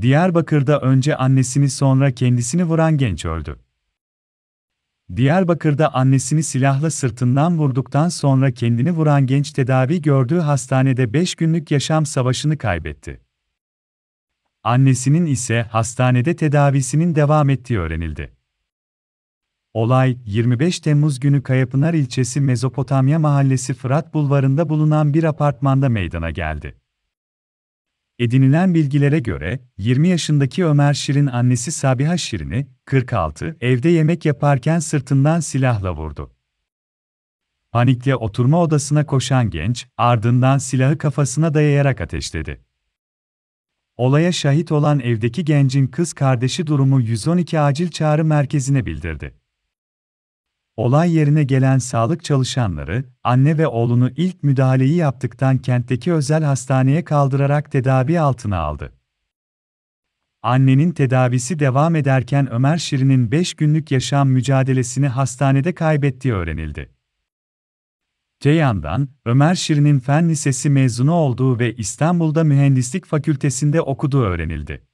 Diyarbakır'da önce annesini sonra kendisini vuran genç öldü. Diyarbakır'da annesini silahla sırtından vurduktan sonra kendini vuran genç tedavi gördüğü hastanede 5 günlük yaşam savaşını kaybetti. Annesinin ise hastanede tedavisinin devam ettiği öğrenildi. Olay, 25 Temmuz günü Kayapınar ilçesi Mezopotamya Mahallesi Fırat Bulvarı'nda bulunan bir apartmanda meydana geldi. Edinilen bilgilere göre 20 yaşındaki Ömer Şirin annesi Sabiha Şirin'i 46 evde yemek yaparken sırtından silahla vurdu. Panikle oturma odasına koşan genç ardından silahı kafasına dayayarak ateşledi. Olaya şahit olan evdeki gencin kız kardeşi durumu 112 acil çağrı merkezine bildirdi. Olay yerine gelen sağlık çalışanları, anne ve oğlunu ilk müdahaleyi yaptıktan kentteki özel hastaneye kaldırarak tedavi altına aldı. Annenin tedavisi devam ederken Ömer Şirin'in 5 günlük yaşam mücadelesini hastanede kaybettiği öğrenildi. Ceyhan'dan Ömer Şirin'in Fen Lisesi mezunu olduğu ve İstanbul'da Mühendislik Fakültesinde okuduğu öğrenildi.